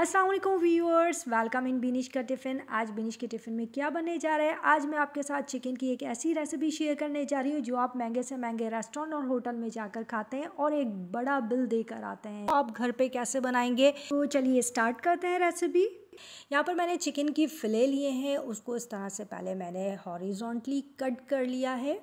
Aslam viewers welcome in Binish का tiffin आज बिनिश के टिफ़िन में क्या बनने जा रहा है आज मैं आपके साथ चिकन की एक ऐसी रेसिपी शेयर करने जा रही हूँ जो आप महंगे से महंगे रेस्टोरेंट और होटल में जाकर खाते हैं और एक बड़ा बिल देकर आते हैं आप घर पे कैसे बनाएंगे तो चलिए स्टार्ट करते हैं रेसिपी यहाँ पर मैंने चिकन की फ़िले लिए हैं उसको इस तरह से पहले मैंने हॉरीजोंटली कट कर लिया है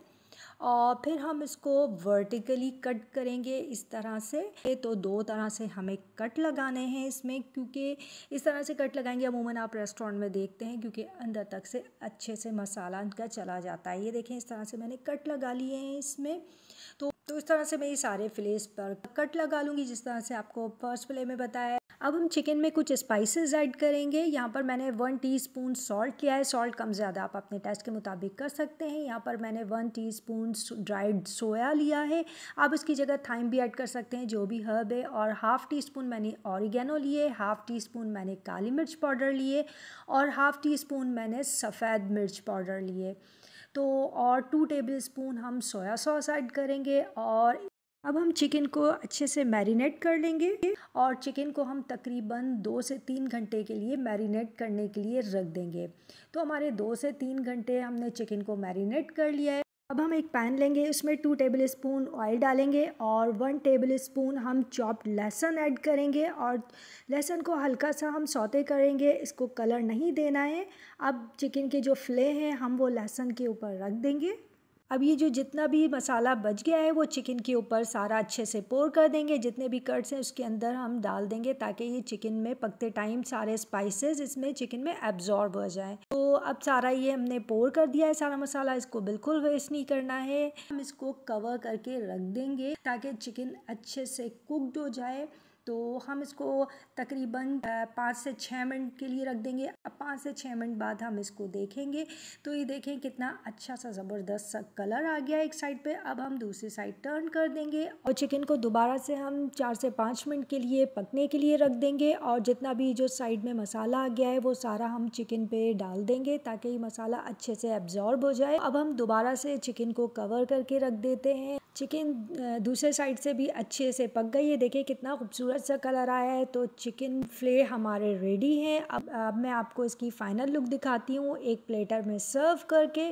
और फिर हम इसको वर्टिकली कट करेंगे इस तरह से तो दो तरह से हमें कट लगाने हैं इसमें क्योंकि इस तरह से कट लगाएंगे अमूमन आप रेस्टोरेंट में देखते हैं क्योंकि अंदर तक से अच्छे से मसाला उनका चला जाता है ये देखें इस तरह से मैंने कट लगा लिए हैं इसमें तो तो इस तरह से मैं ये सारे फ्लेस पर कट लगा लूँगी जिस तरह से आपको फर्स्ट फ्ले में बताया अब हम चिकन में कुछ स्पाइसेस ऐड करेंगे यहाँ पर मैंने वन टीस्पून सॉल्ट किया है सॉल्ट कम ज़्यादा आप अपने टेस्ट के मुताबिक कर सकते हैं यहाँ पर मैंने वन टीस्पून ड्राइड सोया लिया है आप इसकी जगह थाइम भी ऐड कर सकते हैं जो भी हर्ब है और हाफ़ टी स्पून मैंने ऑरिगेनो लिए हाफ़ टी स्पून मैंने काली मिर्च पाउडर लिए और हाफ़ टी स्पून मैंने सफ़ेद मिर्च पाउडर लिए तो और टू टेबल स्पून हम सोया सॉस ऐड करेंगे और अब हम चिकन को अच्छे से मैरिनेट कर लेंगे और चिकन को हम तकरीबन दो से तीन घंटे के लिए मैरिनेट करने के लिए रख देंगे तो हमारे दो से तीन घंटे हमने चिकन को मैरिनेट कर लिया है अब हम एक पैन लेंगे उसमें टू टेबल स्पून ऑयल डालेंगे और वन टेबल स्पून हम चॉप्ड लहसुन ऐड करेंगे और लहसुन को हल्का सा हम सौते करेंगे इसको कलर नहीं देना है अब चिकन के जो फ्ले हैं हम वो लहसुन के ऊपर रख देंगे अब ये जो जितना भी मसाला बच गया है वो चिकन के ऊपर सारा अच्छे से पोर कर देंगे जितने भी कट्स हैं उसके अंदर हम डाल देंगे ताकि ये चिकन में पकते टाइम सारे स्पाइसेस इसमें चिकन में एब्जॉर्ब हो जाए तो अब सारा ये हमने पोर कर दिया है सारा मसाला इसको बिल्कुल वेस्ट नहीं करना है हम इसको कवर करके रख देंगे ताकि चिकन अच्छे से कुकड हो जाए तो हम इसको तकरीबन पाँच से छः मिनट के लिए रख देंगे अब पाँच से छः मिनट बाद हम इसको देखेंगे तो ये देखें कितना अच्छा सा ज़बरदस्त सा कलर आ गया एक साइड पे अब हम दूसरी साइड टर्न कर देंगे और चिकन को दोबारा से हम चार से पाँच मिनट के लिए पकने के लिए रख देंगे और जितना भी जो साइड में मसाला आ गया है वो सारा हम चिकन पे डाल देंगे ताकि ये मसाला अच्छे से एब्जॉर्ब हो जाए अब हम दोबारा से चिकन को कवर करके रख देते हैं चिकन दूसरे साइड से भी अच्छे से पक गई है देखिए कितना खूबसूरत सुपर सा कलर आया है तो चिकन फ्ले हमारे रेडी हैं अब अब मैं आपको इसकी फ़ाइनल लुक दिखाती हूँ एक प्लेटर में सर्व करके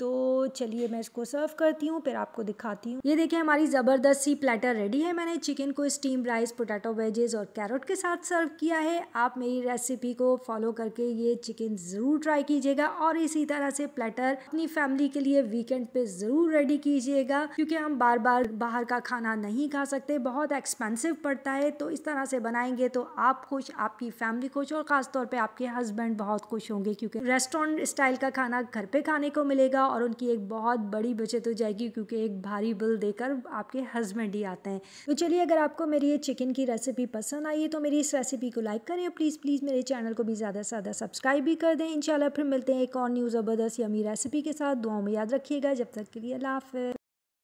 तो चलिए मैं इसको सर्व करती हूँ फिर आपको दिखाती हूँ ये देखिए हमारी ज़बरदस्त सी प्लेटर रेडी है मैंने चिकन को स्टीम राइस पोटैटो वेजेस और कैरेट के साथ सर्व किया है आप मेरी रेसिपी को फॉलो करके ये चिकन ज़रूर ट्राई कीजिएगा और इसी तरह से प्लेटर अपनी फैमिली के लिए वीकेंड पे ज़रूर रेडी कीजिएगा क्योंकि हम बार बार बाहर का खाना नहीं खा सकते बहुत एक्सपेंसिव पड़ता है तो तो इस तरह से बनाएंगे तो आप खुश आपकी फैमिली खुश और ख़ासतौर पर आपके हस्बैंड बहुत खुश होंगे क्योंकि रेस्टोरेंट स्टाइल का खाना घर पर खाने को मिलेगा और उनकी एक बहुत बड़ी बचत हो जाएगी क्योंकि एक भारी बिल देकर आपके हस्बैंड ही आते हैं तो चलिए अगर आपको मेरी ये चिकन की रेसिपी पसंद आई है तो मेरी इस रेसिपी को लाइक करें प्लीज़ प्लीज़ मेरे चैनल को भी ज़्यादा से ज़्यादा सब्सक्राइब भी कर दें इंशाल्लाह फिर मिलते हैं एक और न्यूज़ ज़बरदस्त यमी रेसिपी के साथ दुआओं में याद रखिएगा जब तक के लिए अल्लाह हाफ